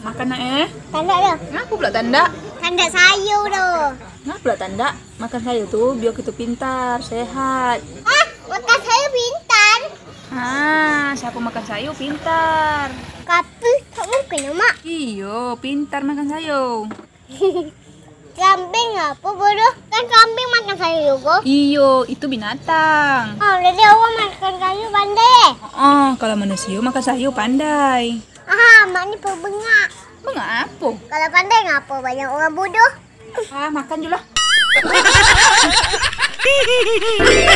Makan nak eh? Tanda dah. Kenapa pula tanda? Tanda sayur dah. Kenapa pula tanda? Makan sayur tu biar kita pintar, sehat. Ah, makan sayur pintar? Ah, siapa makan sayur pintar? Kapi, tak mungkin mak. Iyo, pintar makan sayur. kambing apa bodoh? Kan kambing makan sayur juga. Iyo, itu binatang. Oh, jadi awak makan sayur pandai. Oh, kalau manusia makan sayur pandai. Ah, mak ni perlu Bengak apa? Kalau pandai ngapa banyak orang bodoh. Ah, makan dulu